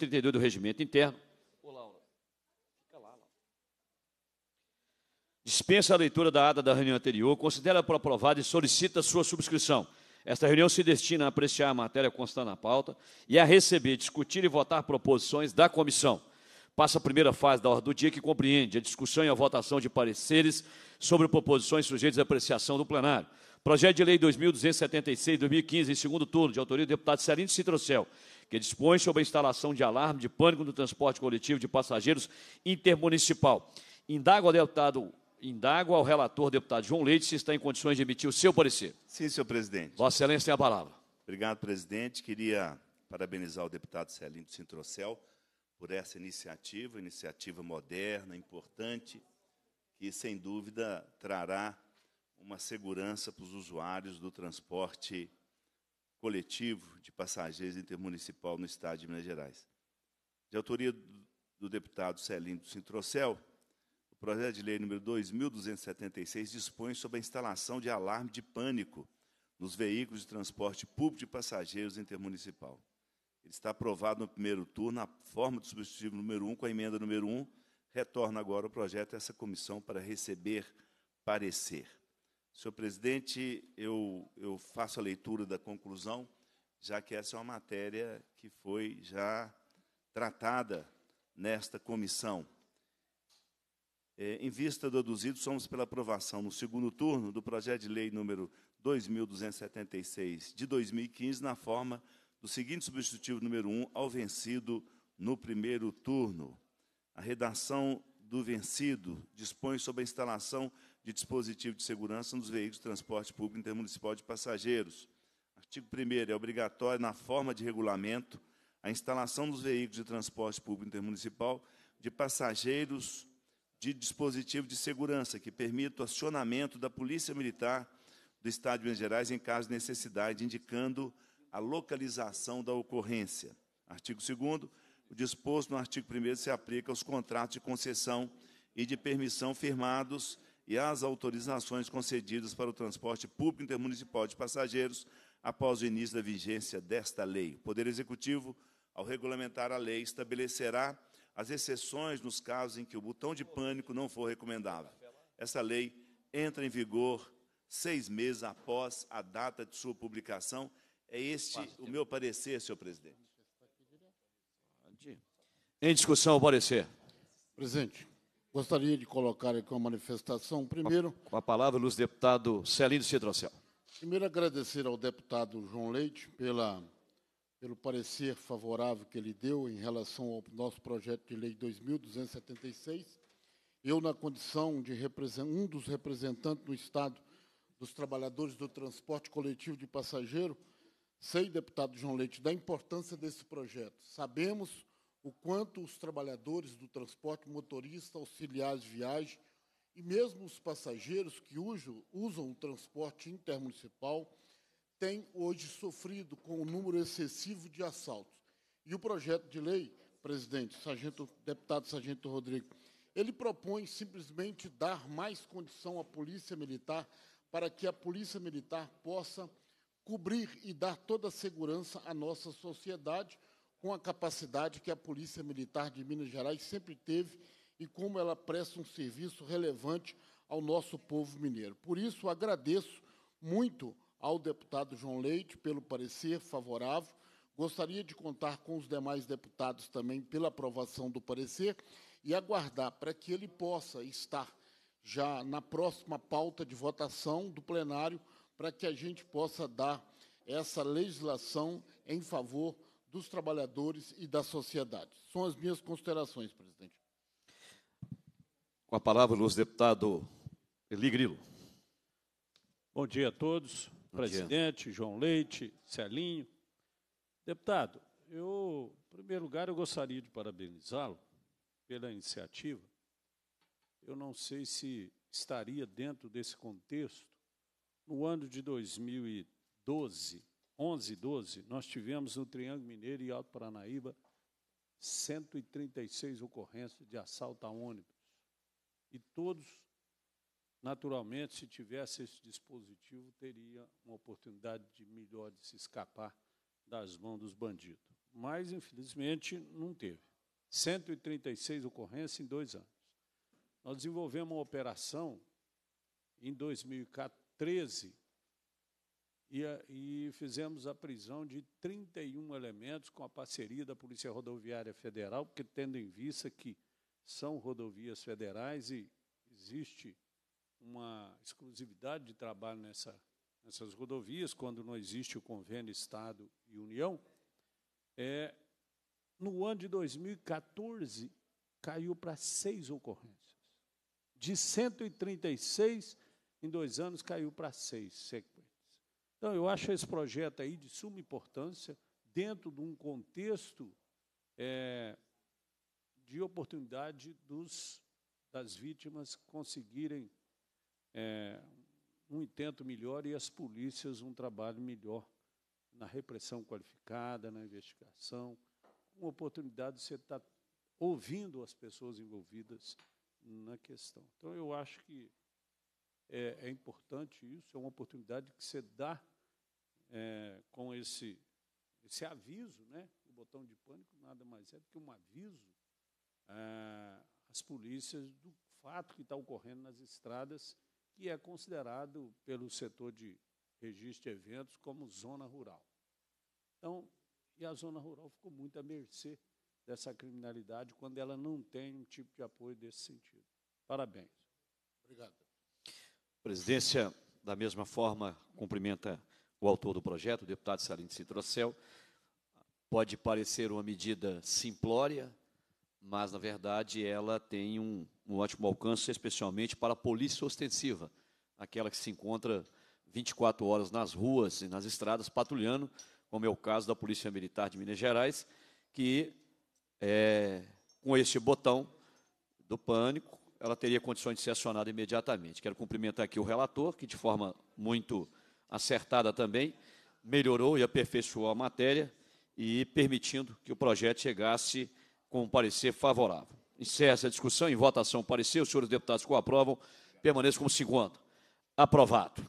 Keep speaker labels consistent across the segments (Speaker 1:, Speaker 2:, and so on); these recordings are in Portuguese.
Speaker 1: 32 do Regimento Interno. Ô, Laura, fica lá, Laura. Dispensa a leitura da ata da reunião anterior, considera por aprovada e solicita sua subscrição. Esta reunião se destina a apreciar a matéria constante na pauta e a receber, discutir e votar proposições da comissão. Passa a primeira fase da ordem do dia, que compreende a discussão e a votação de pareceres sobre proposições sujeitas à apreciação do plenário. Projeto de Lei 2276-2015, em segundo turno, de autoria do deputado Serino Citrocel, que dispõe sobre a instalação de alarme de pânico no transporte coletivo de passageiros intermunicipal. Indago ao deputado, indago ao relator deputado João Leite se está em condições de emitir o seu parecer. Sim, senhor presidente.
Speaker 2: Vossa Excelência tem a palavra. Obrigado, presidente. Queria parabenizar o deputado Celinho do Cintrocel por essa iniciativa, iniciativa moderna, importante, que sem dúvida trará uma segurança para os usuários do transporte coletivo de passageiros intermunicipal no estado de Minas Gerais. De autoria do deputado Celinho do Cintrocel, o projeto de lei número 2276 dispõe sobre a instalação de alarme de pânico nos veículos de transporte público de passageiros intermunicipal. Ele está aprovado no primeiro turno, na forma do substitutivo número 1, com a emenda número 1. Retorna agora o projeto a essa comissão para receber parecer. Senhor presidente, eu, eu faço a leitura da conclusão, já que essa é uma matéria que foi já tratada nesta comissão. É, em vista do aduzido, somos pela aprovação no segundo turno do projeto de lei número 2276 de 2015, na forma do seguinte substitutivo número 1 ao vencido no primeiro turno. A redação do vencido dispõe sobre a instalação de dispositivo de segurança nos veículos de transporte público intermunicipal de passageiros. Artigo 1 é obrigatório, na forma de regulamento, a instalação dos veículos de transporte público intermunicipal de passageiros de dispositivo de segurança que permita o acionamento da Polícia Militar do Estado de Minas Gerais em caso de necessidade, indicando a localização da ocorrência. Artigo 2 o disposto no artigo 1 se aplica aos contratos de concessão e de permissão firmados e as autorizações concedidas para o transporte público intermunicipal de passageiros após o início da vigência desta lei. O Poder Executivo, ao regulamentar a lei, estabelecerá as exceções nos casos em que o botão de pânico não for recomendável. Essa lei entra em vigor seis meses após a data de sua publicação. É este o meu parecer, senhor presidente.
Speaker 3: Em discussão, o parecer. Presidente, Gostaria de colocar aqui uma manifestação. Primeiro.
Speaker 1: Com a palavra, Luz Deputado Celino Cidrocel.
Speaker 3: Primeiro, agradecer ao deputado João Leite pela, pelo parecer favorável que ele deu em relação ao nosso projeto de lei 2276. Eu, na condição de um dos representantes do Estado dos trabalhadores do transporte coletivo de passageiro, sei, deputado João Leite, da importância desse projeto. Sabemos o quanto os trabalhadores do transporte, motorista, auxiliares de viagem e mesmo os passageiros que usam, usam o transporte intermunicipal têm hoje sofrido com o um número excessivo de assaltos. E o projeto de lei, presidente, sargento, deputado Sargento Rodrigo, ele propõe simplesmente dar mais condição à Polícia Militar para que a Polícia Militar possa cobrir e dar toda a segurança à nossa sociedade, com a capacidade que a Polícia Militar de Minas Gerais sempre teve e como ela presta um serviço relevante ao nosso povo mineiro. Por isso, agradeço muito ao deputado João Leite pelo parecer favorável. Gostaria de contar com os demais deputados também pela aprovação do parecer e aguardar para que ele possa estar já na próxima pauta de votação do plenário, para que a gente possa dar essa legislação em favor dos trabalhadores e da sociedade. São as minhas considerações, presidente.
Speaker 1: Com a palavra, o deputado
Speaker 4: Eli Grilo.
Speaker 3: Bom dia a todos. Bom presidente,
Speaker 4: dia. João Leite, Celinho. Deputado, eu, em primeiro lugar, eu gostaria de parabenizá-lo pela iniciativa. Eu não sei se estaria dentro desse contexto, no ano de 2012, 11, 12, nós tivemos no Triângulo Mineiro e Alto Paranaíba 136 ocorrências de assalto a ônibus. E todos, naturalmente, se tivesse esse dispositivo, teria uma oportunidade de melhor de se escapar das mãos dos bandidos. Mas, infelizmente, não teve. 136 ocorrências em dois anos. Nós desenvolvemos uma operação em 2013 e, eh, e fizemos a prisão de 31 elementos com a parceria da Polícia Rodoviária Federal, porque tendo em vista que são rodovias federais e existe uma exclusividade de trabalho nessa, nessas rodovias, quando não existe o convênio Estado e União, é, no ano de 2014 caiu para seis ocorrências. De 136, em dois anos caiu para seis então, eu acho esse projeto aí de suma importância dentro de um contexto é, de oportunidade dos, das vítimas conseguirem é, um intento melhor e as polícias um trabalho melhor na repressão qualificada, na investigação, uma oportunidade de você estar tá ouvindo as pessoas envolvidas na questão. Então, eu acho que é, é importante isso, é uma oportunidade que você dá é, com esse, esse aviso, né? o botão de pânico nada mais é do que um aviso é, às polícias do fato que está ocorrendo nas estradas, que é considerado pelo setor de registro de eventos como zona rural. Então, e a zona rural ficou muito à mercê dessa criminalidade quando ela não tem um tipo de apoio desse sentido. Parabéns.
Speaker 3: Obrigado.
Speaker 1: Presidência, da mesma forma, cumprimenta o autor do projeto, o deputado Salino Citrocel, pode parecer uma medida simplória, mas, na verdade, ela tem um, um ótimo alcance, especialmente para a polícia ostensiva, aquela que se encontra 24 horas nas ruas e nas estradas patrulhando, como é o caso da Polícia Militar de Minas Gerais, que, é, com este botão do pânico, ela teria condições de ser acionada imediatamente. Quero cumprimentar aqui o relator, que, de forma muito acertada também, melhorou e aperfeiçoou a matéria e permitindo que o projeto chegasse com um parecer favorável. Encerra essa discussão em votação parecer. Os senhores deputados que o aprovam permaneçam como segundo. Aprovado.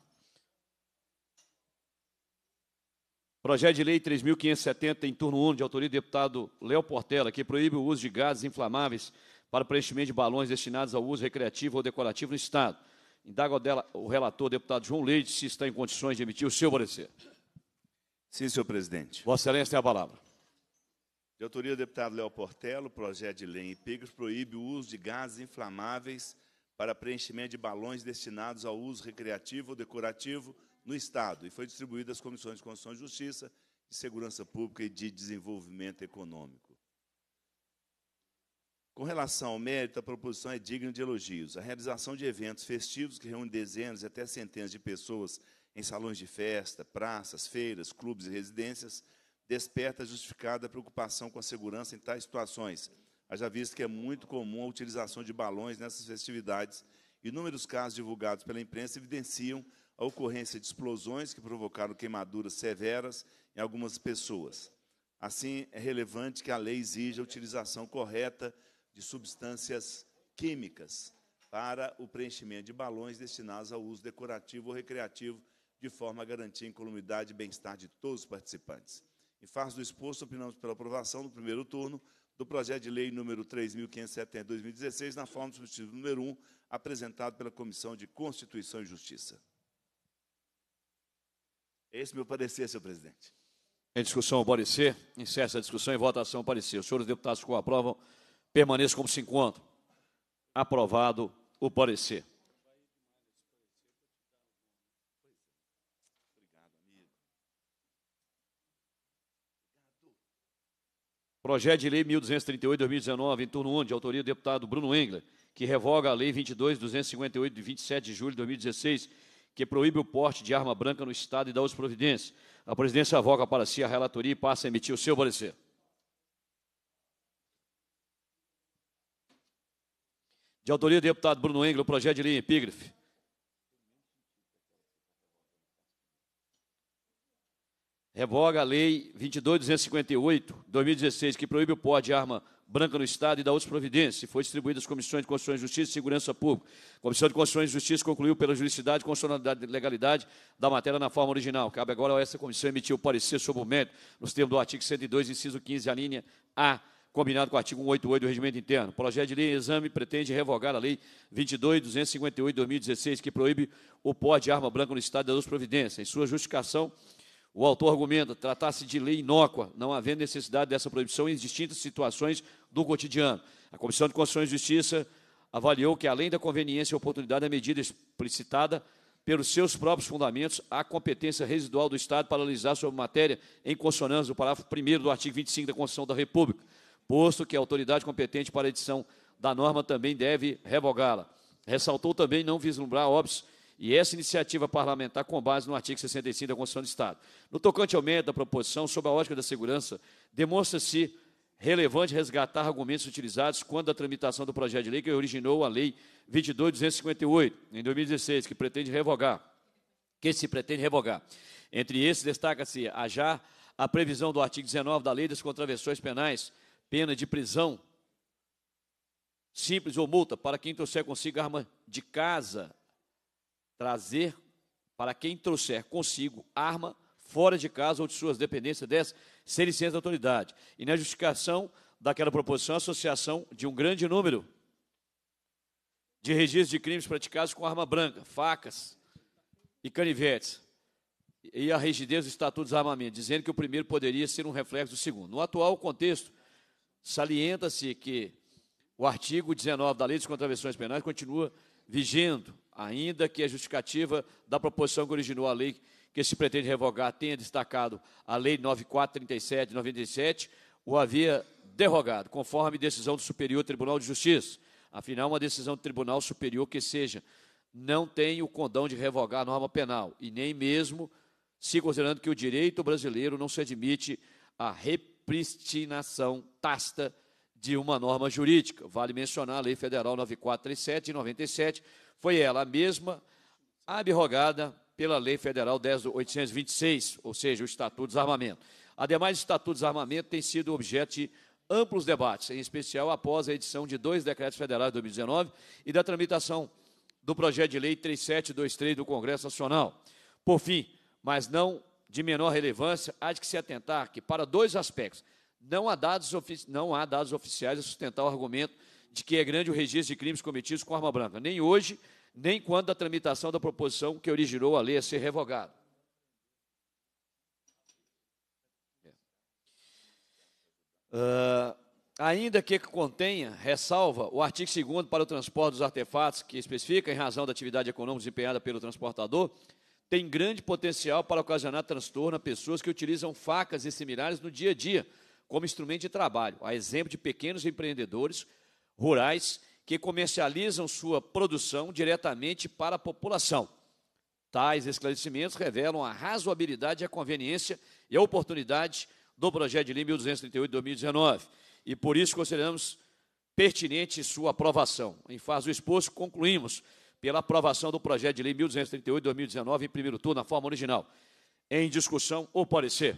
Speaker 1: Projeto de Lei 3.570, em turno 1, de autoria do deputado Léo Portela, que proíbe o uso de gases inflamáveis para preenchimento de balões destinados ao uso recreativo ou decorativo no Estado. Indago dela o relator, deputado João Leite, se está em condições de emitir o seu parecer. Sim, senhor presidente. Vossa Excelência tem a palavra.
Speaker 2: De autoria do deputado Léo Portelo, o projeto de lei em Pigos proíbe o uso de gases inflamáveis para preenchimento de balões destinados ao uso recreativo ou decorativo no Estado e foi distribuído às comissões de Constituição e Justiça, de Segurança Pública e de Desenvolvimento Econômico. Com relação ao mérito, a proposição é digna de elogios. A realização de eventos festivos que reúnem dezenas e até centenas de pessoas em salões de festa, praças, feiras, clubes e residências desperta justificada preocupação com a segurança em tais situações, haja visto que é muito comum a utilização de balões nessas festividades. Inúmeros casos divulgados pela imprensa evidenciam a ocorrência de explosões que provocaram queimaduras severas em algumas pessoas. Assim, é relevante que a lei exija a utilização correta de substâncias químicas para o preenchimento de balões destinados ao uso decorativo ou recreativo, de forma a garantir a incolumidade e bem-estar de todos os participantes. Em face do exposto, opinamos pela aprovação no primeiro turno do projeto de lei número 3.570 2016, na forma do substituto número 1, apresentado pela Comissão de Constituição e Justiça. É esse meu parecer, senhor presidente.
Speaker 1: Em discussão o parecer, encerra a discussão e votação o parecer. Os senhores deputados com aprovam permaneça como se encontra. Aprovado o parecer. Projeto de Lei 1238-2019, em turno 1, de autoria do deputado Bruno Engler, que revoga a Lei 22.258, de 27 de julho de 2016, que proíbe o porte de arma branca no Estado e dá os providências. A presidência avoca para si a relatoria e passa a emitir o seu parecer. de autoria do deputado Bruno Engel, projeto de lei epígrafe. Revoga a lei 22.258, 2016, que proíbe o porte de arma branca no Estado e da outras providências. Foi distribuída às comissões de Constituição e Justiça e Segurança Pública. A Comissão de Constituição e Justiça concluiu pela juridicidade, constitucionalidade e legalidade da matéria na forma original. Cabe agora a essa comissão emitir o parecer sobre o mérito, nos termos do artigo 102, inciso 15, a linha A combinado com o artigo 188 do Regimento Interno. O projeto de lei em exame pretende revogar a Lei 22.258 de 2016, que proíbe o porte de arma branca no Estado das Luz Providência. Em sua justificação, o autor argumenta tratar-se de lei inócua, não havendo necessidade dessa proibição em distintas situações do cotidiano. A Comissão de Constituição e Justiça avaliou que, além da conveniência e oportunidade da medida explicitada, pelos seus próprios fundamentos, a competência residual do Estado para analisar sobre matéria em consonância do parágrafo 1 do artigo 25 da Constituição da República, posto que a autoridade competente para a edição da norma também deve revogá-la. Ressaltou também não vislumbrar óbvios e essa iniciativa parlamentar com base no artigo 65 da Constituição do Estado. No tocante ao mérito da proposição, sob a ótica da segurança, demonstra-se relevante resgatar argumentos utilizados quando a tramitação do projeto de lei que originou a Lei 22.258, em 2016, que pretende revogar, que se pretende revogar. Entre esses, destaca-se a já a previsão do artigo 19 da Lei das Contravenções Penais, pena de prisão simples ou multa para quem trouxer consigo arma de casa, trazer para quem trouxer consigo arma fora de casa ou de suas dependências dessa, sem licença da autoridade. E na justificação daquela proposição, associação de um grande número de registros de crimes praticados com arma branca, facas e canivetes. E a rigidez dos estatutos de armamento, dizendo que o primeiro poderia ser um reflexo do segundo. No atual contexto, Salienta-se que o artigo 19 da Lei de Contravenções Penais continua vigendo, ainda que a justificativa da proposição que originou a lei que se pretende revogar tenha destacado a Lei 9437 de 97, o havia derrogado, conforme decisão do Superior Tribunal de Justiça. Afinal, uma decisão do Tribunal Superior que seja não tem o condão de revogar a norma penal, e nem mesmo se considerando que o direito brasileiro não se admite a repetição pristinação tasta de uma norma jurídica. Vale mencionar a Lei Federal 9437 de 97, foi ela mesma abrogada pela Lei Federal 10.826, ou seja, o Estatuto do Desarmamento. Ademais, o Estatuto do Desarmamento tem sido objeto de amplos debates, em especial após a edição de dois decretos federais de 2019 e da tramitação do projeto de lei 3723 do Congresso Nacional. Por fim, mas não de menor relevância, há de que se atentar que, para dois aspectos, não há dados, não há dados oficiais a sustentar o argumento de que é grande o registro de crimes cometidos com arma branca, nem hoje, nem quando a tramitação da proposição que originou a lei a ser revogada. Uh, ainda que contenha, ressalva o artigo 2 para o transporte dos artefatos, que especifica, em razão da atividade econômica desempenhada pelo transportador, tem grande potencial para ocasionar transtorno a pessoas que utilizam facas e similares no dia a dia como instrumento de trabalho, a exemplo de pequenos empreendedores rurais que comercializam sua produção diretamente para a população. Tais esclarecimentos revelam a razoabilidade, a conveniência e a oportunidade do projeto de lei 1238-2019 e por isso consideramos pertinente sua aprovação. Em fase do exposto, concluímos pela aprovação do projeto de lei 1238-2019, em primeiro turno, na forma original. Em discussão, o parecer.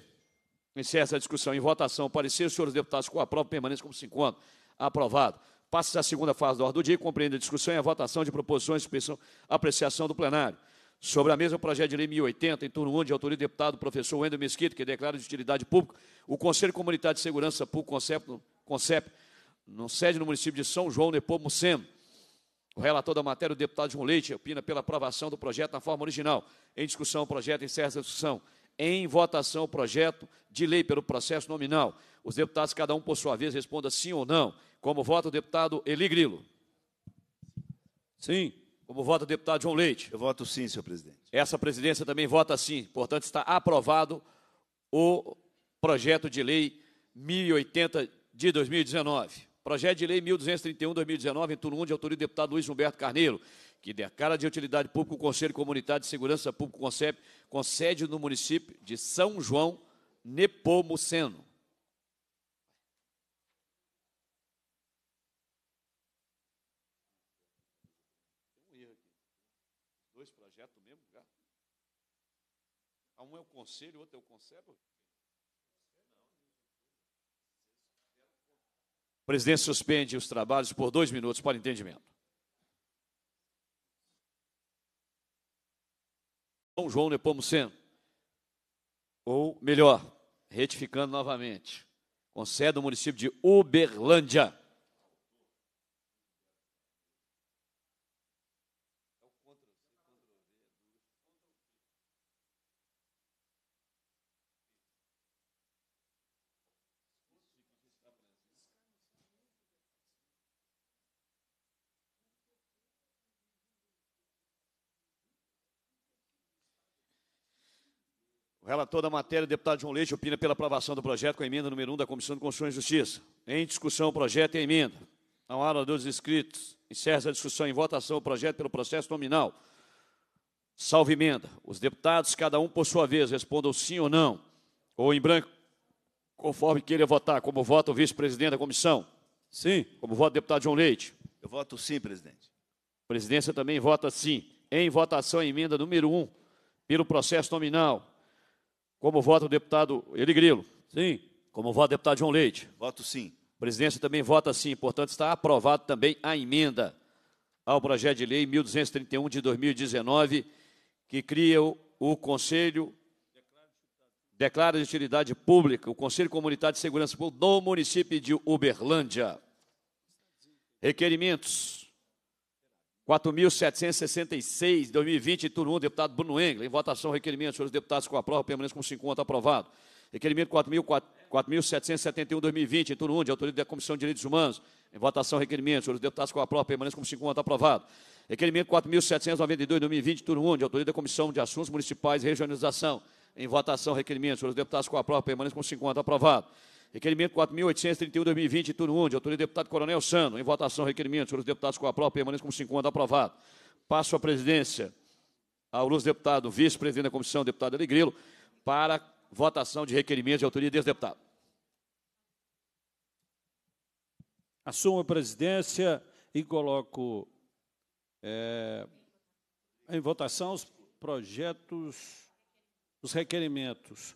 Speaker 1: Encerra essa discussão. Em votação, parecer. Os senhores deputados com aprova permanece como se encontram. Aprovado. Passa à segunda fase da ordem do dia, compreende a discussão e a votação de proposições de apreciação do plenário. Sobre a mesma, o projeto de lei 1080, em turno 1, de autoria do deputado professor Wendel Mesquita, que declara de utilidade pública o Conselho Comunitário de Segurança Pública, Concep, Concep, no sede no município de São João Nepomuceno, o relator da matéria, o deputado João Leite, opina pela aprovação do projeto na forma original. Em discussão, o projeto encerra a discussão. Em votação, o projeto de lei pelo processo nominal. Os deputados, cada um por sua vez, responda sim ou não. Como vota o deputado Eli Grilo? Sim. Como vota o deputado João Leite? Eu voto sim, senhor presidente. Essa presidência também vota sim. Portanto, está aprovado o projeto de lei 1080 de 2019. Projeto de Lei 1231-2019, em turno 1, de autoria do deputado Luiz Humberto Carneiro, que declara de utilidade pública o Conselho Comunitário de Segurança Pública, CONCEP, com sede no município de São João Nepomuceno. Dois projetos mesmo lugar? Um é o Conselho, o outro é o Conselho? O presidente suspende os trabalhos por dois minutos para entendimento. São João Nepomuceno, ou melhor, retificando novamente, concede o município de Uberlândia O relator da matéria, deputado João Leite, opina pela aprovação do projeto com a emenda número 1 da Comissão de Constituição e Justiça. Em discussão, o projeto e a emenda. Não há dos inscritos. Encerra a discussão em votação o projeto pelo processo nominal. Salve emenda. Os deputados, cada um por sua vez, respondam sim ou não, ou em branco, conforme queira votar. Como vota o vice-presidente da comissão? Sim. Como vota o deputado João Leite? Eu voto sim, presidente. A presidência também vota sim. Em votação, a emenda número 1, pelo processo nominal. Como vota o deputado Eli Grilo? Sim. Como vota o deputado João Leite? Voto sim. A presidência também vota sim. Portanto, está aprovado também a emenda ao projeto de lei 1231 de 2019, que cria o, o Conselho declara de utilidade pública o Conselho Comunitário de Segurança Pública do município de Uberlândia. Requerimentos. 4.766, 2020, turno 1, deputado Bruno Engler. Em votação, requerimento, senhores deputados, com a prova, permanece com 50, aprovado. Requerimento 4.771, 2020, turno 1, de autoria da Comissão de Direitos Humanos. Em votação, requerimento, senhores deputados, com a prova, permanece com 50, aprovado. Requerimento 4.792, 2020, turno 1, de autoria da Comissão de Assuntos Municipais e Regionalização. Em votação, requerimento, senhores deputados, com a prova, permanece com 50, aprovado. Requerimento 4.831, 2020, turno 1, de autoria do deputado Coronel Sano. Em votação, requerimento. Senhores deputados com aprovo, permaneçam como 50, aprovado. Passo a presidência ao luz deputado, vice-presidente da comissão, deputado Alegrilo, para votação de requerimentos de autoria desse deputado.
Speaker 4: Assumo a presidência e coloco é, em votação os projetos, os requerimentos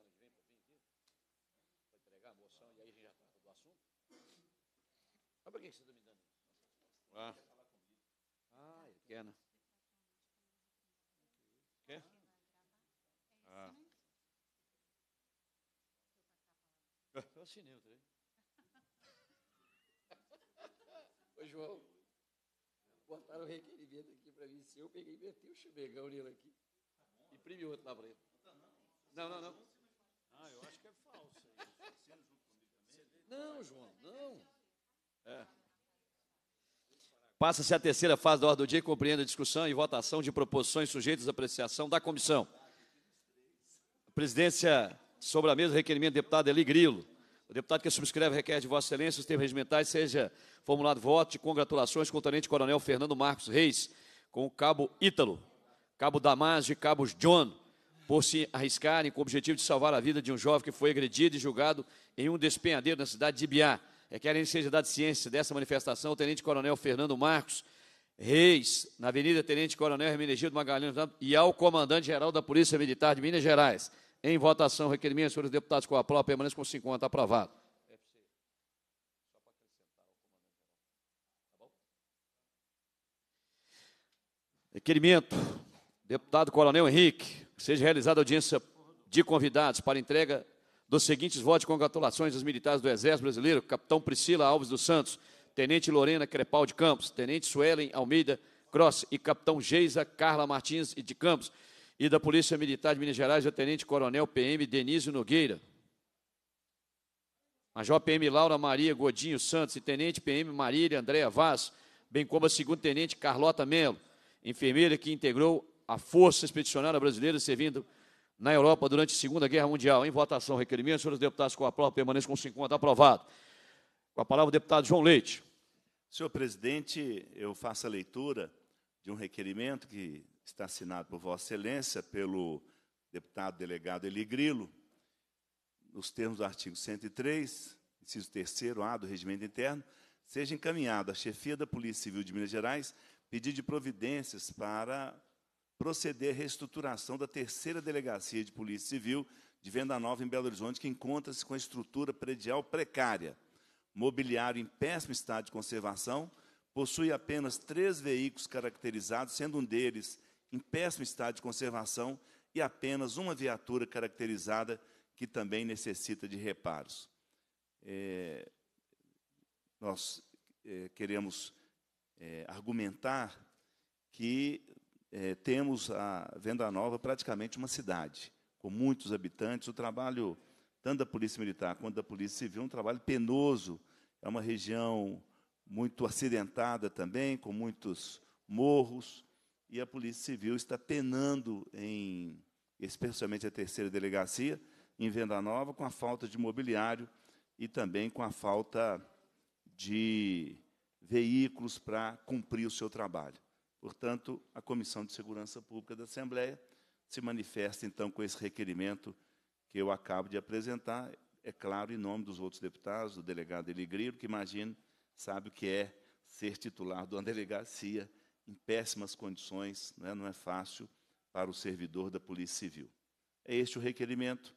Speaker 1: eu assinei o trem. Ô, João, botaram o requerimento aqui para mim. Se eu peguei e meti o chumegão nele aqui. Imprime outro lá para ele. Não, não, não.
Speaker 4: Ah, eu acho que é falso.
Speaker 1: Não, João, não. É. Passa-se a terceira fase da ordem do dia compreendo a discussão e votação de proposições sujeitas à apreciação da comissão. A presidência, sobre a mesa, requerimento do deputado Eli Grilo. O deputado que subscreve requer de Vossa Excelência os termos regimentais seja formulado voto de congratulações com o tenente coronel Fernando Marcos Reis, com o cabo Ítalo, cabo Damásio e cabo John, por se arriscarem com o objetivo de salvar a vida de um jovem que foi agredido e julgado em um despenhadeiro na cidade de Ibiá. Requerem seja dado ciência dessa manifestação o tenente coronel Fernando Marcos Reis, na Avenida Tenente Coronel Hermenegildo Magalhães, e ao comandante-geral da Polícia Militar de Minas Gerais. Em votação, requerimento, senhores deputados, com a prova, permanece com 50, tá aprovado. Requerimento, deputado Coronel Henrique, seja realizada audiência de convidados para entrega dos seguintes votos de congratulações aos militares do Exército Brasileiro, capitão Priscila Alves dos Santos, tenente Lorena Crepal de Campos, tenente Suelen Almeida Cross e capitão Geisa Carla Martins de Campos, e da Polícia Militar de Minas Gerais, o Tenente Coronel PM Denise Nogueira. Major PM Laura Maria Godinho Santos e Tenente PM Marília Andréa Vaz, bem como a segunda Tenente Carlota Melo, enfermeira que integrou a Força Expedicionária Brasileira servindo na Europa durante a Segunda Guerra Mundial. Em votação, requerimento, senhores deputados, com a prova, permaneçam com 50, aprovado. Com a palavra, o deputado João Leite.
Speaker 2: Senhor presidente, eu faço a leitura de um requerimento que está assinado por Vossa Excelência, pelo deputado delegado Eli Grilo, nos termos do artigo 103, inciso 3 A do Regimento Interno, seja encaminhado à chefia da Polícia Civil de Minas Gerais pedido de providências para proceder à reestruturação da terceira delegacia de Polícia Civil de Venda Nova em Belo Horizonte, que encontra-se com a estrutura predial precária, mobiliário em péssimo estado de conservação, possui apenas três veículos caracterizados, sendo um deles em péssimo estado de conservação e apenas uma viatura caracterizada que também necessita de reparos. É, nós é, queremos é, argumentar que é, temos a Venda Nova praticamente uma cidade, com muitos habitantes. O trabalho, tanto da Polícia Militar quanto da Polícia Civil, é um trabalho penoso. É uma região muito acidentada também, com muitos morros, e a Polícia Civil está penando, em, especialmente a terceira delegacia, em Venda Nova, com a falta de mobiliário e também com a falta de veículos para cumprir o seu trabalho. Portanto, a Comissão de Segurança Pública da Assembleia se manifesta, então, com esse requerimento que eu acabo de apresentar, é claro, em nome dos outros deputados, do delegado Eligrilo, que imagino, sabe o que é ser titular de uma delegacia em péssimas condições, né, não é fácil para o servidor da Polícia Civil. É este o requerimento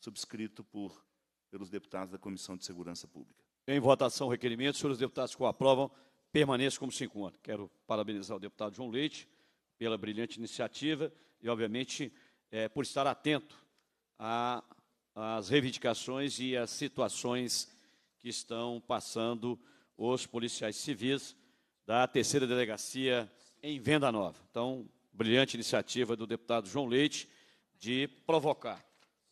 Speaker 2: subscrito por, pelos deputados da Comissão de Segurança Pública. Em
Speaker 1: votação requerimento, senhores deputados que o aprovam, permaneça como se encontra. Quero parabenizar o deputado João Leite pela brilhante iniciativa e, obviamente, é, por estar atento às reivindicações e às situações que estão passando os policiais civis da terceira delegacia em Venda Nova. Então, brilhante iniciativa do deputado João Leite de provocar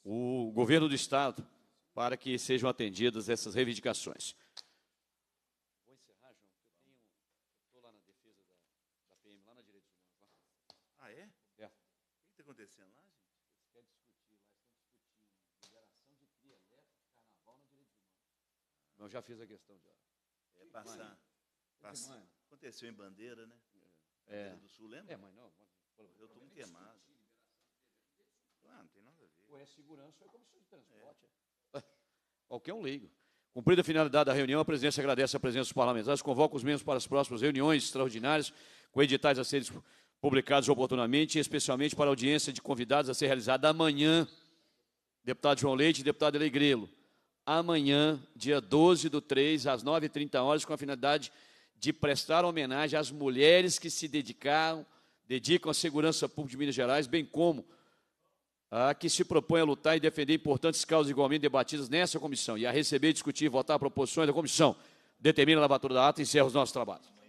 Speaker 1: o governo do Estado para que sejam atendidas essas reivindicações. Vou encerrar, João, porque eu tenho. Estou lá na defesa da, da PM, lá na direita dos humanos. Ah, é? É. O que está acontecendo lá, gente? Eles querem discutir, lá estão discutindo liberação de cria elétrica, carnaval na direita dos humanos.
Speaker 2: Não, já fiz a questão de hora. É passar. Semana. Passa. Aconteceu em Bandeira, né? É. Bandeira do Sul, lembra? É, mas não. Eu estou muito queimado.
Speaker 1: Ah, não tem nada a ver. é segurança é comissão de transporte. É. Qualquer um leigo. Cumprida a finalidade da reunião, a presidência agradece a presença dos parlamentares, convoca os membros para as próximas reuniões extraordinárias, com editais a serem publicados oportunamente, especialmente para a audiência de convidados a ser realizada amanhã, deputado João Leite e deputado Elegrelo. Amanhã, dia 12 do 3, às 9h30 horas, com a finalidade de de prestar homenagem às mulheres que se dedicaram, dedicam à segurança pública de Minas Gerais, bem como a que se propõe a lutar e defender importantes causas igualmente debatidas nessa comissão e a receber, discutir e votar proposições da comissão. Determina a lavatura da ata e encerra os nossos trabalhos.